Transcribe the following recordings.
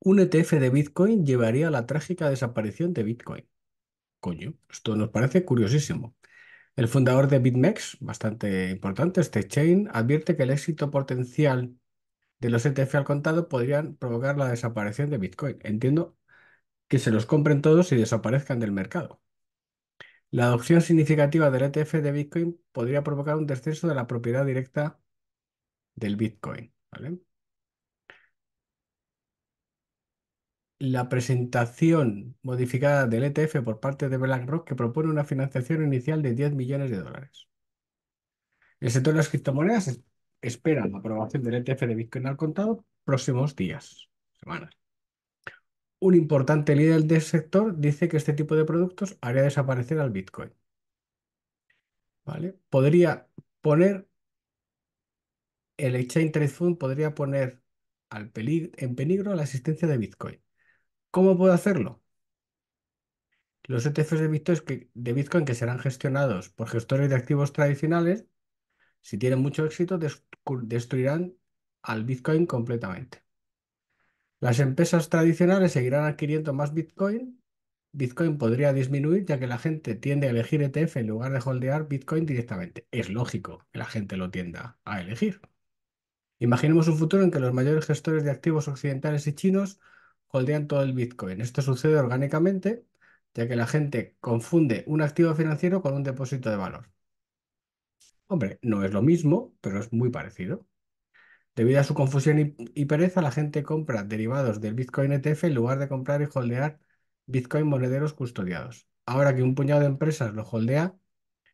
Un ETF de Bitcoin llevaría a la trágica desaparición de Bitcoin. Coño, esto nos parece curiosísimo. El fundador de BitMEX, bastante importante, este chain, advierte que el éxito potencial de los ETF al contado podrían provocar la desaparición de Bitcoin. Entiendo que se los compren todos y desaparezcan del mercado. La adopción significativa del ETF de Bitcoin podría provocar un descenso de la propiedad directa del Bitcoin. ¿vale? la presentación modificada del ETF por parte de BlackRock que propone una financiación inicial de 10 millones de dólares. El sector de las criptomonedas espera la aprobación del ETF de Bitcoin al contado próximos días, semanas. Un importante líder del sector dice que este tipo de productos haría desaparecer al Bitcoin. ¿Vale? Podría poner, el Exchange Trade Fund podría poner al en peligro la existencia de Bitcoin. ¿Cómo puedo hacerlo? Los ETFs de Bitcoin que, de Bitcoin que serán gestionados por gestores de activos tradicionales, si tienen mucho éxito, destruirán al Bitcoin completamente. Las empresas tradicionales seguirán adquiriendo más Bitcoin. Bitcoin podría disminuir ya que la gente tiende a elegir ETF en lugar de holdear Bitcoin directamente. Es lógico que la gente lo tienda a elegir. Imaginemos un futuro en que los mayores gestores de activos occidentales y chinos holdean todo el Bitcoin. Esto sucede orgánicamente, ya que la gente confunde un activo financiero con un depósito de valor. Hombre, no es lo mismo, pero es muy parecido. Debido a su confusión y, pereza, la gente compra derivados del Bitcoin ETF en lugar de comprar y holdear Bitcoin monederos custodiados. Ahora que un puñado de empresas lo holdea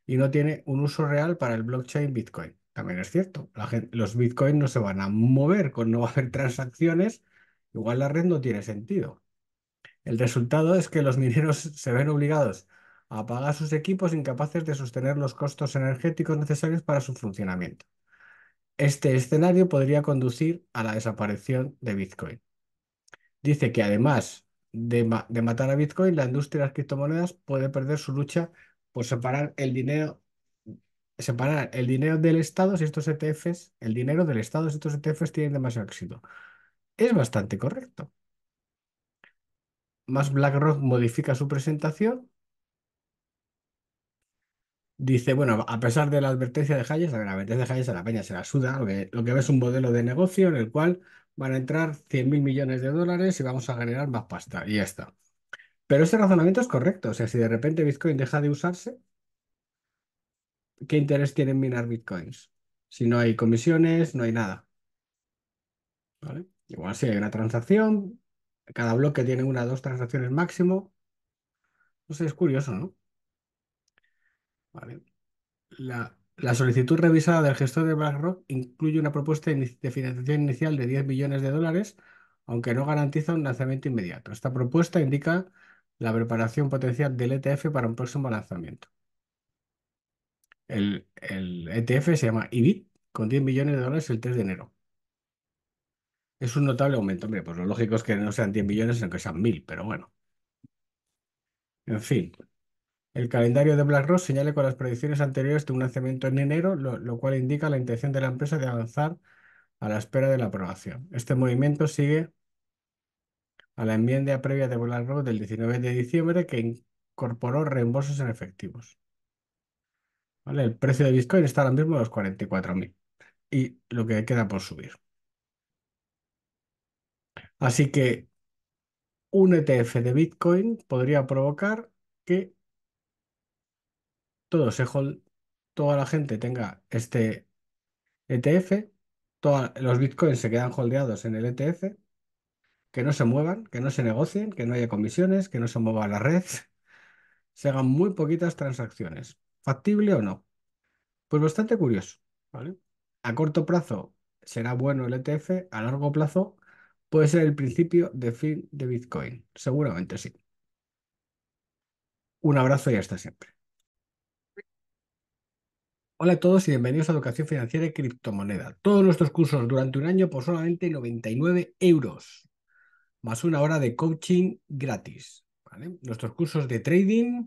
y no tiene un uso real para el blockchain Bitcoin. También es cierto, los Bitcoin no se van a mover, con, no va haber transacciones Igual la red no tiene sentido. El resultado es que los mineros se ven obligados a pagar sus equipos incapaces de sostener los costos energéticos necesarios para su funcionamiento. Este escenario podría conducir a la desaparición de Bitcoin. Dice que además de, matar a Bitcoin, la industria de las criptomonedas puede perder su lucha por separar el dinero separar el dinero del Estado si estos ETFs, el dinero del Estado si estos ETFs tienen demasiado éxito es bastante correcto. Más BlackRock modifica su presentación. Dice, bueno, a pesar de la advertencia de Hayes, la advertencia de Hayes a la peña se la suda, lo que, lo ve es un modelo de negocio en el cual van a entrar 100.000 millones de dólares y vamos a generar más pasta, y ya está. Pero ese razonamiento es correcto, o sea, si de repente Bitcoin deja de usarse, ¿qué interés tiene minar Bitcoins? Si no hay comisiones, no hay nada. ¿Vale? Igual si hay una transacción, cada bloque tiene una o dos transacciones máximo. No sé, es curioso, ¿no? La, solicitud revisada del gestor de BlackRock incluye una propuesta de financiación inicial de 10 millones de dólares, aunque no garantiza un lanzamiento inmediato. Esta propuesta indica la preparación potencial del ETF para un próximo lanzamiento. El, el ETF se llama IBIT, con 10 millones de dólares el 3 de enero. Es un notable aumento. Hombre, pues lo lógico es que no sean 10 millones, sino que sean 1000, pero bueno. En fin. El calendario de BlackRock señala con las predicciones anteriores de un lanzamiento en enero, lo, cual indica la intención de la empresa de avanzar a la espera de la aprobación. Este movimiento sigue a la enmienda previa de BlackRock del 19 de diciembre que incorporó reembolsos en efectivos. ¿Vale? El precio de Bitcoin está ahora mismo a los 44.000 y lo que queda por subir. Así que un ETF de Bitcoin podría provocar que toda la gente tenga este ETF, todos los Bitcoins se quedan holdeados en el ETF, que no se muevan, que no se negocien, que no haya comisiones, que no se mueva la red, se hagan muy poquitas transacciones. ¿Factible o no? Pues bastante curioso, A corto plazo será bueno el ETF, a largo plazo Puede ser el principio de fin de Bitcoin. Seguramente sí. Un abrazo y hasta siempre. Hola a todos y bienvenidos a Educación Financiera y Criptomoneda. Todos nuestros cursos durante un año por solamente 99 euros, más una hora de coaching gratis. Nuestros cursos de trading,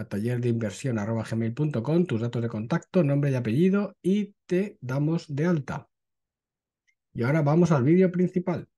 a tus datos de contacto, nombre y apellido y te damos de alta. Y ahora vamos al vídeo principal.